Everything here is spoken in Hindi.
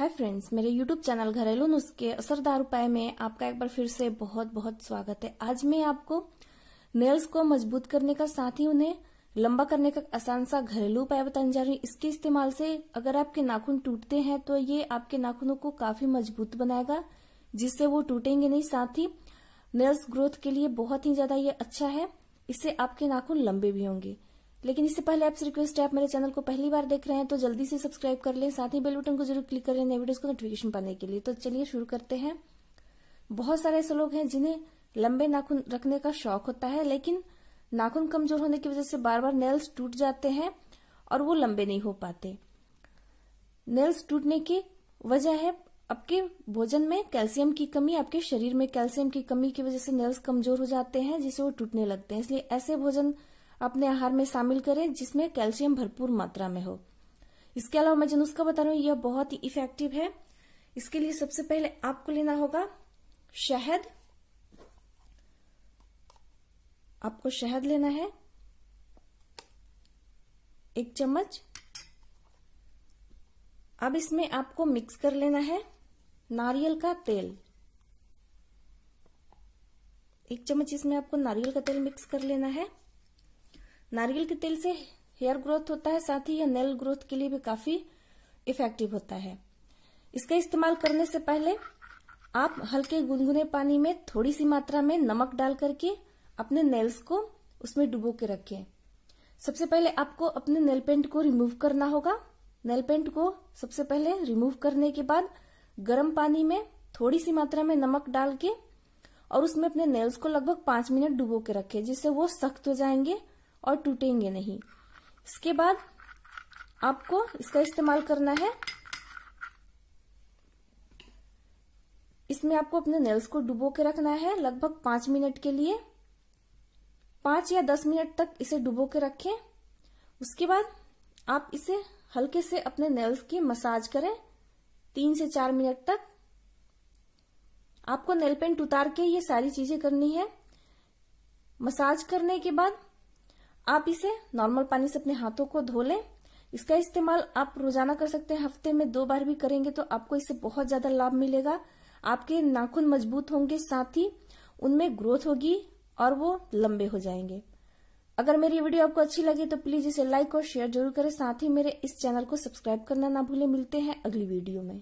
हाय फ्रेंड्स मेरे यूट्यूब चैनल घरेलू नुस्खे असरदार उपाय में आपका एक बार फिर से बहुत बहुत स्वागत है आज मैं आपको नेल्स को मजबूत करने का साथ ही उन्हें लंबा करने का आसान सा घरेलू उपाय बताने जा रही हूँ इसके इस्तेमाल से अगर आपके नाखून टूटते हैं तो ये आपके नाखूनों को काफी मजबूत बनाएगा जिससे वो टूटेंगे नहीं साथ ही नेल्स ग्रोथ के लिए बहुत ही ज्यादा ये अच्छा है इससे आपके नाखून लंबे भी होंगे लेकिन इससे पहले आपसे रिक्वेस्ट है आप मेरे चैनल को पहली बार देख रहे हैं तो जल्दी से सब्सक्राइब कर लें साथ ही बेल बटन को जरूर क्लिक कर लें नए वीडियोस को नोटिफिकेशन पाने के लिए तो चलिए शुरू करते हैं बहुत सारे ऐसे लोग हैं जिन्हें लंबे नाखून रखने का शौक होता है लेकिन नाखून कमजोर होने की वजह से बार बार नेल्स टूट जाते हैं और वो लंबे नहीं हो पाते नेल्स टूटने की वजह है आपके भोजन में कैल्शियम की कमी आपके शरीर में कैल्शियम की कमी की वजह से नेल्स कमजोर हो जाते हैं जिससे वो टूटने लगते हैं इसलिए ऐसे भोजन अपने आहार में शामिल करें जिसमें कैल्शियम भरपूर मात्रा में हो इसके अलावा मैं नुस्खा बता रहा हूँ यह बहुत ही इफेक्टिव है इसके लिए सबसे पहले आपको लेना होगा शहद आपको शहद लेना है एक चम्मच अब इसमें आपको मिक्स कर लेना है नारियल का तेल एक चम्मच इसमें आपको नारियल का तेल मिक्स कर लेना है नारियल के तेल से हेयर ग्रोथ होता है साथ ही यह नेल ग्रोथ के लिए भी काफी इफेक्टिव होता है इसका इस्तेमाल करने से पहले आप हल्के गुनगुने पानी में थोड़ी सी मात्रा में नमक डाल करके अपने नेल्स को उसमें डुबो के रखें सबसे पहले आपको अपने नेल पेंट को रिमूव करना होगा नेल पेंट को सबसे पहले रिमूव करने के बाद गर्म पानी में थोड़ी सी मात्रा में नमक डाल के और उसमें अपने नेल्स को लगभग पांच मिनट डुबो के रखें जिससे वो सख्त हो जाएंगे और टूटेंगे नहीं इसके बाद आपको इसका इस्तेमाल करना है इसमें आपको अपने नेल्स को डुबो के रखना है लगभग पांच मिनट के लिए पांच या दस मिनट तक इसे डुबो के रखें उसके बाद आप इसे हल्के से अपने नेल्स की मसाज करें तीन से चार मिनट तक आपको नेल पेंट उतार के ये सारी चीजें करनी है मसाज करने के बाद आप इसे नॉर्मल पानी से अपने हाथों को धो लें इसका इस्तेमाल आप रोजाना कर सकते हैं हफ्ते में दो बार भी करेंगे तो आपको इससे बहुत ज्यादा लाभ मिलेगा आपके नाखून मजबूत होंगे साथ ही उनमें ग्रोथ होगी और वो लंबे हो जाएंगे अगर मेरी वीडियो आपको अच्छी लगी तो प्लीज इसे लाइक और शेयर जरूर करें साथ ही मेरे इस चैनल को सब्सक्राइब करना ना भूलें मिलते हैं अगली वीडियो में